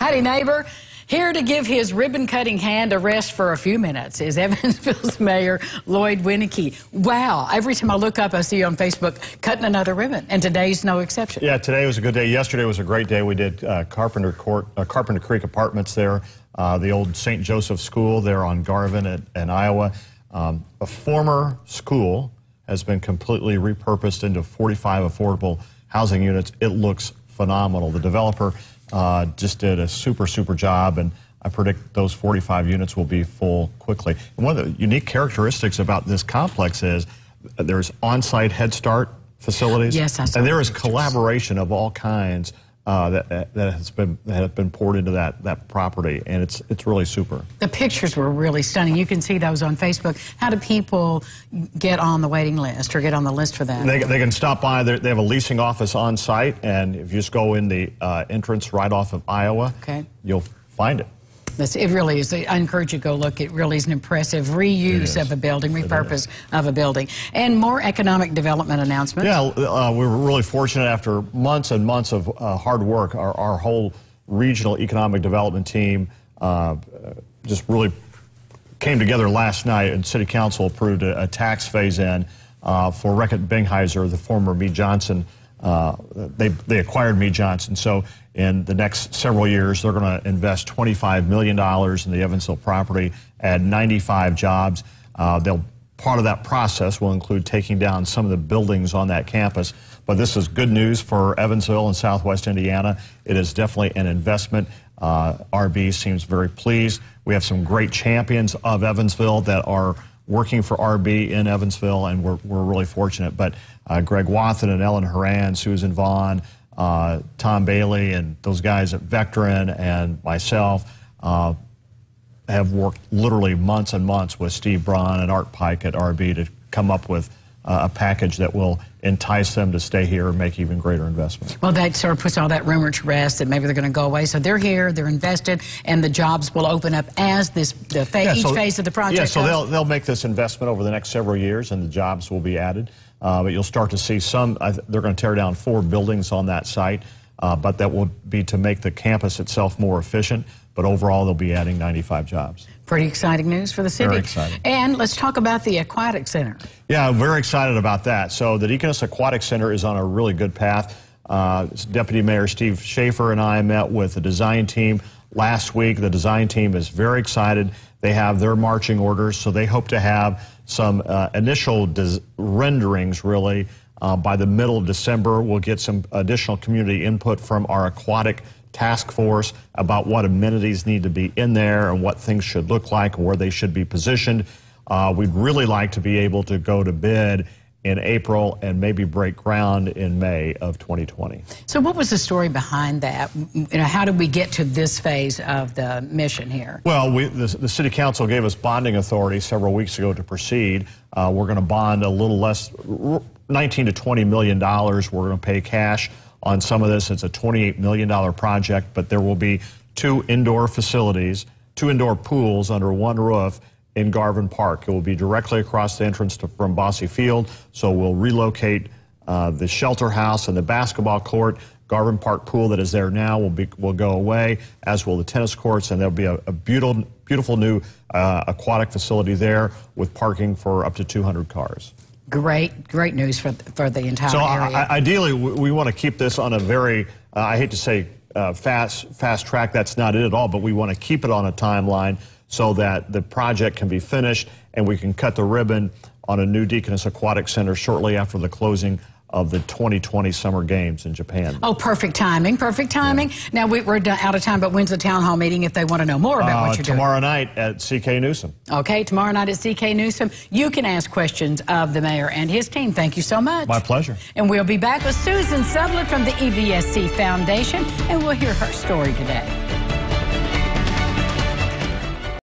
Howdy, neighbor. Here to give his ribbon cutting hand a rest for a few minutes is Evansville's Mayor Lloyd Winicky. Wow, every time I look up, I see you on Facebook cutting another ribbon, and today's no exception. Yeah, today was a good day. Yesterday was a great day. We did uh, Carpenter, Court, uh, Carpenter Creek Apartments there, uh, the old St. Joseph School there on Garvin at, in Iowa. Um, a former school has been completely repurposed into 45 affordable housing units. It looks phenomenal. The developer uh, just did a super, super job. And I predict those 45 units will be full quickly. And one of the unique characteristics about this complex is there's on site Head Start facilities. Yes, And there is collaboration of all kinds uh, that, that has been that have been poured into that that property, and it's it's really super. The pictures were really stunning. You can see those on Facebook. How do people get on the waiting list or get on the list for that? They, they can stop by. They're, they have a leasing office on site, and if you just go in the uh, entrance right off of Iowa, okay. you'll find it this. It really is. I encourage you to go look. It really is an impressive reuse of a building, repurpose of a building. And more economic development announcements. Yeah, uh, we were really fortunate after months and months of uh, hard work. Our, our, whole regional economic development team uh, just really came together last night, and City Council approved a, a tax phase in uh, for Reckitt Bingheiser, the former Mead Johnson. Uh, they, they acquired Mead Johnson. So in the next several years, they're going to invest $25 million in the Evansville property, add 95 jobs. Uh, they'll part of that process will include taking down some of the buildings on that campus. But this is good news for Evansville and Southwest Indiana. It is definitely an investment. Uh, RB seems very pleased. We have some great champions of Evansville that are working for RB in Evansville, and we're, we're really fortunate. But uh, Greg Wathen and Ellen Horan, Susan Vaughn, uh, Tom Bailey, and those guys at Vectorin and myself uh, have worked literally months and months with Steve Braun and Art Pike at RB to come up with uh, a package that will entice them to stay here and make even greater investments. Well, that sort of puts all that rumor to rest that maybe they're going to go away. So they're here, they're invested, and the jobs will open up as this the fa- yeah, so, each phase of the project. Yeah, so they'll they'll make this investment over the next several years, and the jobs will be added. Uh, but you'll start to see some. Uh, they're going to tear down four buildings on that site, uh, but that will be to make the campus itself more efficient. But overall, they'll be adding 95 jobs. Pretty exciting news for the city. Very exciting. And let's talk about the Aquatic Center. Yeah, I'm very excited about that. So the Deaconess Aquatic Center is on a really good path. Uh, Deputy Mayor Steve Schaefer and I met with the design team last week. The design team is very excited. They have their marching orders, so they hope to have some uh, initial renderings really uh, by the middle of December. We'll get some additional community input from our aquatic task force about what amenities need to be in there and what things should look like where they should be positioned. Uh, we'd really like to be able to go to bid in April and maybe break ground in May of 2020. So, what was the story behind that? You know, how did we get to this phase of the mission here? Well, we, the, the, City Council gave us bonding authority several weeks ago to proceed. Uh, we're going to bond a little less, 19 to 20 million dollars. We're going to pay cash on some of this. It's a $28 million project, but there will be two indoor facilities, two indoor pools under one roof in Garvin Park. It will be directly across the entrance to, from Bossy Field, so we'll relocate uh, the shelter house and the basketball court. Garvin Park pool that is there now will be will go away, as will the tennis courts, and there'll be a, a beautiful beautiful new uh, aquatic facility there with parking for up to 200 cars great, great news for, for the entire so area. So ideally, we, we want to keep this on a very, uh, I hate to say uh, fast, fast track, that's not it at all, but we want to keep it on a timeline so that the project can be finished and we can cut the ribbon on a new Deaconess Aquatic Center shortly after the closing of the 2020 Summer Games in Japan. Oh, perfect timing, perfect timing. Yeah. Now, we, are out of time, but when's the town hall meeting if they want to know more about uh, what you're tomorrow doing? Tomorrow night at CK Newsom. Okay, tomorrow night at CK Newsom. You can ask questions of the mayor and his team. Thank you so much. My pleasure. And we'll be back with Susan Sublet from the EVSC Foundation, and we'll hear her story today.